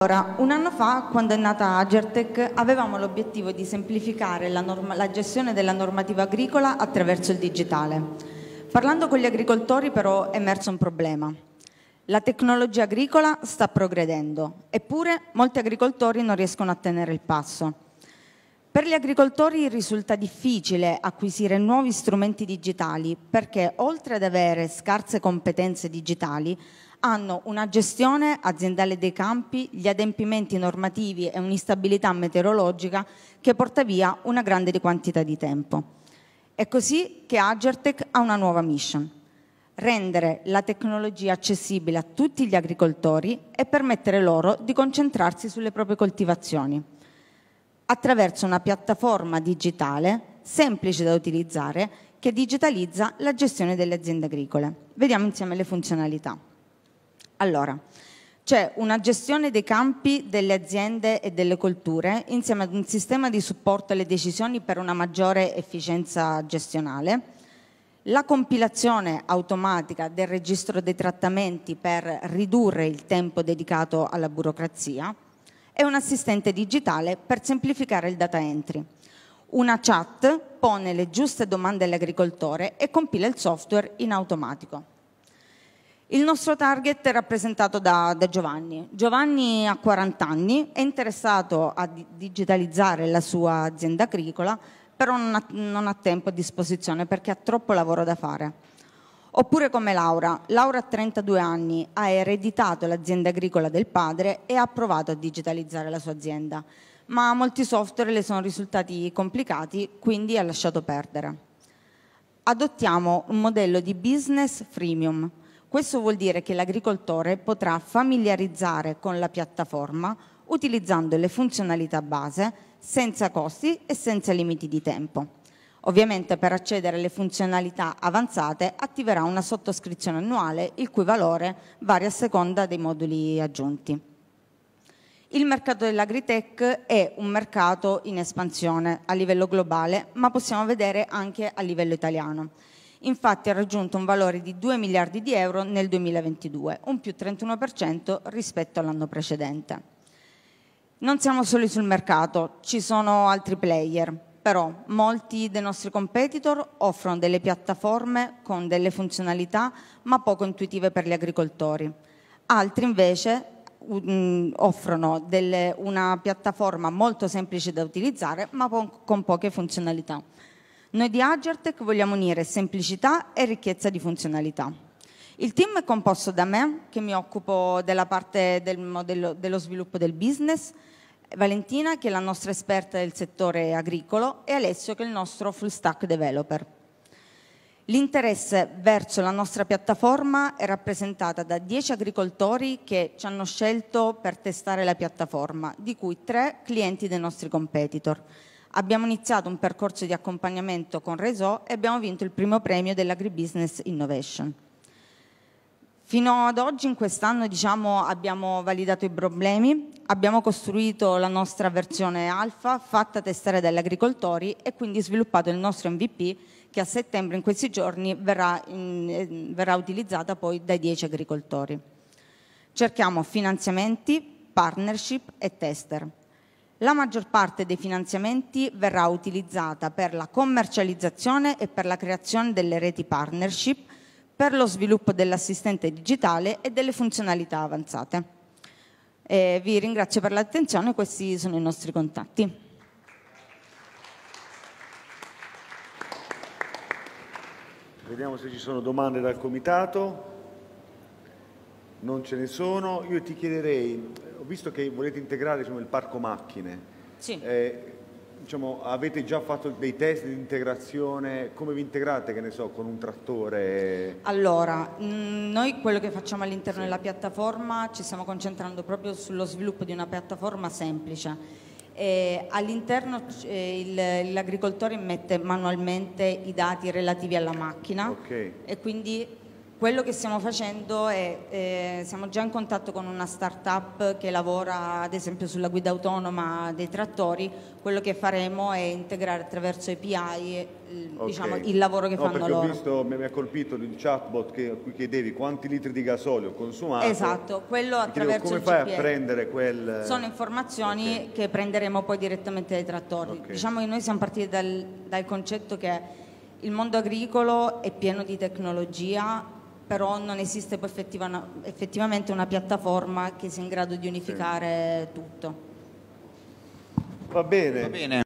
Allora, un anno fa, quando è nata Agertech, avevamo l'obiettivo di semplificare la, norma, la, gestione della normativa agricola attraverso il digitale. Parlando con gli agricoltori però è emerso un problema. La tecnologia agricola sta progredendo, eppure molti agricoltori non riescono a tenere il passo. Per gli agricoltori risulta difficile acquisire nuovi strumenti digitali perché oltre ad avere scarse competenze digitali hanno una gestione aziendale dei campi, gli adempimenti normativi e un'instabilità meteorologica che porta via una grande quantità di tempo. È così che Agertech ha una nuova mission rendere la tecnologia accessibile a tutti gli agricoltori e permettere loro di concentrarsi sulle proprie coltivazioni attraverso una piattaforma digitale semplice da utilizzare che digitalizza la gestione delle aziende agricole. Vediamo insieme le funzionalità. Allora, c'è una gestione dei campi delle aziende e delle colture insieme ad un sistema di supporto alle decisioni per una maggiore efficienza gestionale, la compilazione automatica del registro dei trattamenti per ridurre il tempo dedicato alla burocrazia, e un assistente digitale per semplificare il data entry. Una chat pone le giuste domande all'agricoltore e compila il software in automatico. Il nostro target è rappresentato da, da, Giovanni. Giovanni ha 40 anni, è interessato a digitalizzare la sua azienda agricola, però non ha, non ha tempo a disposizione perché ha troppo lavoro da fare. Oppure come Laura. Laura ha 32 anni, ha ereditato l'azienda agricola del padre e ha provato a digitalizzare la sua azienda, ma molti software le sono risultati complicati, quindi ha lasciato perdere. Adottiamo un modello di business freemium. Questo vuol dire che l'agricoltore potrà familiarizzare con la piattaforma utilizzando le funzionalità base senza costi e senza limiti di tempo. Ovviamente per accedere alle funzionalità avanzate attiverà una sottoscrizione annuale il cui valore varia a seconda dei moduli aggiunti. Il mercato dell'agritech è un mercato in espansione a livello globale, ma possiamo vedere anche a livello italiano. Infatti ha raggiunto un valore di 2 miliardi di euro nel 2022, un più 31% rispetto all'anno precedente. Non siamo soli sul mercato, ci sono altri player, però molti dei nostri competitor offrono delle piattaforme con delle funzionalità ma poco intuitive per gli agricoltori. Altri invece mm, offrono delle, una piattaforma molto semplice da utilizzare ma con poche funzionalità. Noi di Agertech vogliamo unire semplicità e ricchezza di funzionalità. Il team è composto da me, che mi occupo della parte del modello, dello sviluppo del business, Valentina che è la nostra esperta del settore agricolo e Alessio che è il nostro full stack developer. L'interesse verso la nostra piattaforma è rappresentata da 10 agricoltori che ci hanno scelto per testare la piattaforma, di cui 3 clienti dei nostri competitor. Abbiamo iniziato un percorso di accompagnamento con Reso e abbiamo vinto il primo premio dell'Agribusiness Innovation. Fino ad oggi in quest'anno diciamo, abbiamo validato i problemi, abbiamo costruito la nostra versione alfa fatta testare dagli agricoltori e quindi sviluppato il nostro MVP che a settembre in questi giorni verrà, in, eh, verrà utilizzata poi dai 10 agricoltori. Cerchiamo finanziamenti, partnership e tester. La maggior parte dei finanziamenti verrà utilizzata per la commercializzazione e per la creazione delle reti partnership per lo sviluppo dell'assistente digitale e delle funzionalità avanzate. E vi ringrazio per l'attenzione, questi sono i nostri contatti. Vediamo se ci sono domande dal Comitato. Non ce ne sono. Io ti chiederei, ho visto che volete integrare diciamo, il parco macchine. Sì. Eh, diciamo, avete già fatto dei test di integrazione, come vi integrate, che ne so, con un trattore? Allora, mm, noi quello che facciamo all'interno sì. della piattaforma ci stiamo concentrando proprio sullo sviluppo di una piattaforma semplice. Eh, all'interno eh, l'agricoltore mette manualmente i dati relativi alla macchina okay. e quindi quello che stiamo facendo è, eh, siamo già in contatto con una start-up che lavora ad esempio sulla guida autonoma dei trattori, quello che faremo è integrare attraverso API okay. diciamo, il lavoro che no, fanno loro. Ho visto, mi ha colpito il chatbot che, a cui chiedevi quanti litri di gasolio consumato. Esatto, quello attraverso chiedevo, Come fai GPS. a prendere quel... Sono informazioni okay. che prenderemo poi direttamente dai trattori. Okay. Diciamo che noi siamo partiti dal, dal concetto che il mondo agricolo è pieno di tecnologia però non esiste effettivamente una piattaforma che sia in grado di unificare tutto. Va bene. Va bene.